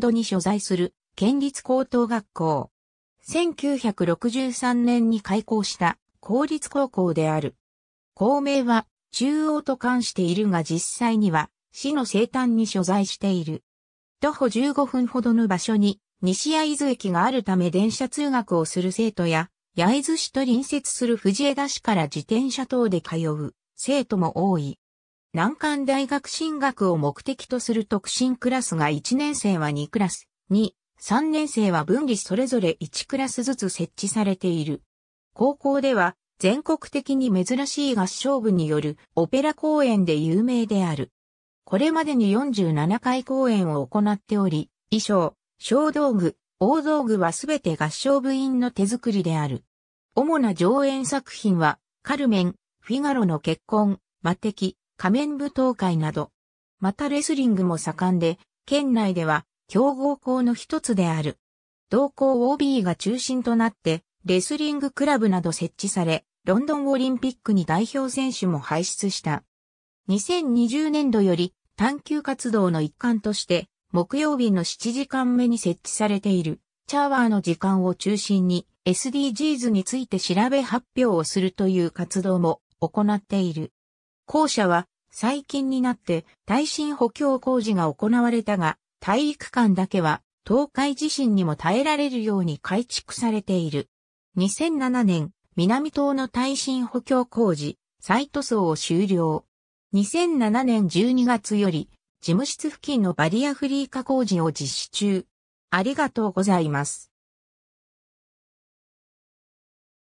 ドに所在する県立高等学校。1963年に開校した公立高校である。校名は中央と冠しているが実際には市の西端に所在している。徒歩15分ほどの場所に西会津駅があるため電車通学をする生徒や焼津市と隣接する藤枝市から自転車等で通う生徒も多い。難関大学進学を目的とする特進クラスが1年生は2クラス、2、3年生は分離それぞれ1クラスずつ設置されている。高校では全国的に珍しい合唱部によるオペラ公演で有名である。これまでに47回公演を行っており、衣装、小道具、大道具はすべて合唱部員の手作りである。主な上演作品は、カルメン、フィガロの結婚、魔キ仮面舞踏会など。またレスリングも盛んで、県内では強豪校の一つである。同校 OB が中心となって、レスリングクラブなど設置され、ロンドンオリンピックに代表選手も輩出した。2020年度より探求活動の一環として、木曜日の7時間目に設置されている、チャワーの時間を中心に SDGs について調べ発表をするという活動も行っている。校舎は最近になって耐震補強工事が行われたが、体育館だけは東海地震にも耐えられるように改築されている。2007年、南東の耐震補強工事、サイト層を終了。2007年12月より、事務室付近のバリアフリー化工事を実施中。ありがとうございます。